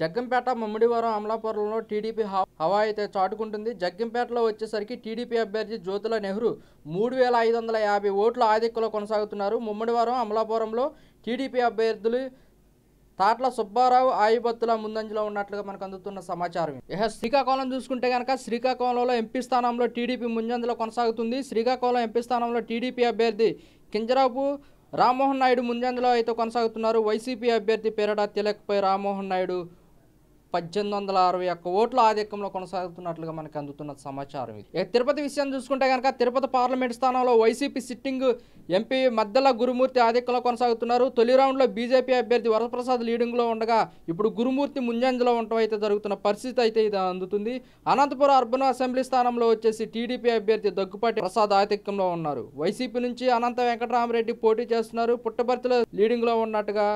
జగ్గంపేట ముమ్మిడివరం అమలాపురంలో టీడీపీ హవా అయితే చాటుకుంటుంది జగ్గంపేటలో వచ్చేసరికి టీడీపీ అభ్యర్థి జ్యోతుల నెహ్రూ మూడు వేల ఐదు వందల యాభై ఓట్ల ఆధిక్యలో కొనసాగుతున్నారు ముమ్మిడివరం అమలాపురంలో టీడీపీ అభ్యర్థులు తాట్ల సుబ్బారావు ఆయుబత్తుల ముందంజలో ఉన్నట్లుగా మనకు అందుతున్న సమాచారం ఇక శ్రీకాకుళం చూసుకుంటే కనుక శ్రీకాకుళంలో ఎంపీ స్థానంలో టీడీపీ ముందంజలో కొనసాగుతుంది శ్రీకాకుళం ఎంపీ స్థానంలో టీడీపీ అభ్యర్థి కింజరాపు రామ్మోహన్ నాయుడు ముందంజలో అయితే కొనసాగుతున్నారు వైసీపీ అభ్యర్థి పేరడా తిలక్పై రామ్మోహన్ నాయుడు పద్దెనిమిది వందల అరవై ఒక్క ఓట్ల ఆధిక్యంలో కొనసాగుతున్నట్లుగా మనకు అందుతున్న సమాచారం ఇది తిరుపతి విషయం చూసుకుంటే కనుక తిరుపతి పార్లమెంట్ స్థానంలో వైసీపీ సిట్టింగ్ ఎంపీ మద్దెల గురుమూర్తి ఆధిక్యంలో కొనసాగుతున్నారు తొలి రౌండ్లో బీజేపీ అభ్యర్థి వరప్రసాద్ లీడింగ్లో ఉండగా ఇప్పుడు గురుమూర్తి ముంజంజలో ఉండటం అయితే జరుగుతున్న పరిస్థితి అయితే ఇది అందుతుంది అనంతపురం అర్బన్ అసెంబ్లీ స్థానంలో వచ్చేసి టీడీపీ అభ్యర్థి దగ్గుపాటి ప్రసాద్ ఆధిక్యంలో ఉన్నారు వైసీపీ నుంచి అనంత వెంకటరామరెడ్డి పోటీ చేస్తున్నారు పుట్టపర్తిలో లీడింగ్లో ఉన్నట్టుగా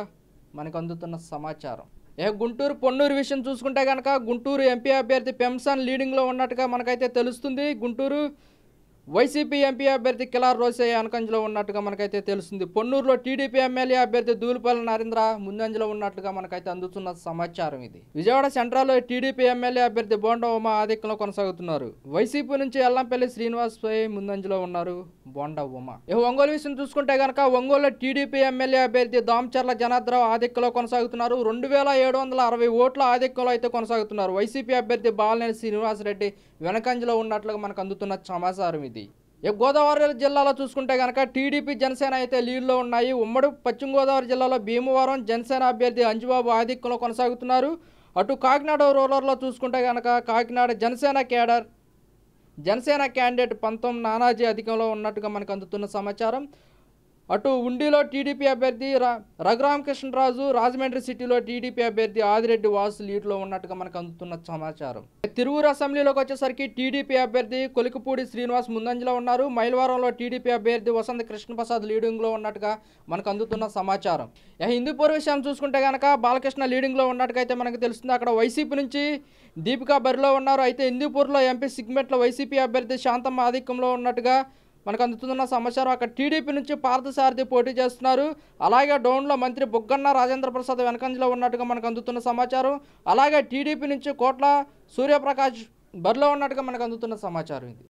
మనకు అందుతున్న సమాచారం ఇక గుంటూరు పొన్నూరు విషయం చూసుకుంటే కనుక గుంటూరు ఎంపీ అభ్యర్థి పెంసన్ లీడింగ్లో ఉన్నట్టుగా మనకైతే తెలుస్తుంది గుంటూరు వైసీపీ ఎంపీ అభ్యర్థి కిలార్ రోసయ్య అనకంజలో ఉన్నట్టుగా మనకైతే తెలుస్తుంది పొన్నూరులో టీడీపీ ఎమ్మెల్యే అభ్యర్థి దూలిపల్లి నరేంద్ర ముందంజలో ఉన్నట్టుగా మనకైతే అందుతున్న సమాచారం ఇది విజయవాడ సెంట్రల్లో టీడీపీ ఎమ్మెల్యే అభ్యర్థి బోండా ఉమా ఆధిక్యంలో కొనసాగుతున్నారు వైసీపీ నుంచి ఎల్లంపల్లి శ్రీనివాస్ పై ముందంజలో ఉన్నారు బోండా ఉమ ఇక ఒంగోలు విషయం చూసుకుంటే కనుక ఒంగోలు టీడీపీ ఎమ్మెల్యే అభ్యర్థి దామచర్ల జనార్దరావు ఆధిక్యంలో కొనసాగుతున్నారు రెండు వేల ఏడు వందల అరవై ఓట్ల ఆధిక్యంలో అయితే కొనసాగుతున్నారు వైసీపీ అభ్యర్థి బాలనేని శ్రీనివాసరెడ్డి వెనకంజలో ఉన్నట్లుగా మనకు అందుతున్న సమాచారం ఇది గోదావరి జిల్లాలో చూసుకుంటే కనుక టీడీపీ జనసేన అయితే లీడ్లో ఉన్నాయి ఉమ్మడి పశ్చిమ గోదావరి జిల్లాలో భీమవరం జనసేన అభ్యర్థి అంజుబాబు ఆధిక్యంలో కొనసాగుతున్నారు అటు కాకినాడ రూరల్లో చూసుకుంటే కనుక కాకినాడ జనసేన కేడర్ జనసేన క్యాండిడేట్ పంతం నానాజీ అధికంలో ఉన్నట్టుగా మనకు అందుతున్న సమాచారం అటు ఉండిలో టీడీపీ అభ్యర్థి రఘురామకృష్ణరాజు రాజమండ్రి సిటీలో టీడీపీ అభ్యర్థి ఆదిరెడ్డి వాసు లీడ్లో ఉన్నట్టుగా మనకు అందుతున్న సమాచారం తిరువురు అసెంబ్లీలోకి వచ్చేసరికి టీడీపీ అభ్యర్థి కొలికపూడి శ్రీనివాస్ ముందంజలో ఉన్నారు మైలవరంలో టీడీపీ అభ్యర్థి వసంత కృష్ణప్రసాద్ లీడింగ్లో ఉన్నట్టుగా మనకు అందుతున్న సమాచారం హిందూపూర్ విషయం చూసుకుంటే కనుక బాలకృష్ణ లీడింగ్లో ఉన్నట్టుగా అయితే మనకు తెలుస్తుంది అక్కడ వైసీపీ నుంచి దీపికా బరిలో ఉన్నారు అయితే హిందూపూర్లో ఎంపీ సిగ్మెంట్లో వైసీపీ అభ్యర్థి శాంతమ్మ ఆధిక్యంలో ఉన్నట్టుగా మనకు అందుతున్న సమాచారం అక్కడ టీడీపీ నుంచి పార్థసారథి పోటీ చేస్తున్నారు అలాగే డౌన్లో మంత్రి బుగ్గన్న రాజేంద్ర ప్రసాద్ వెనకంజలో ఉన్నట్టుగా మనకు అందుతున్న సమాచారం అలాగే టీడీపీ నుంచి కోట్ల సూర్యప్రకాష్ బరిలో ఉన్నట్టుగా మనకు అందుతున్న సమాచారం ఇది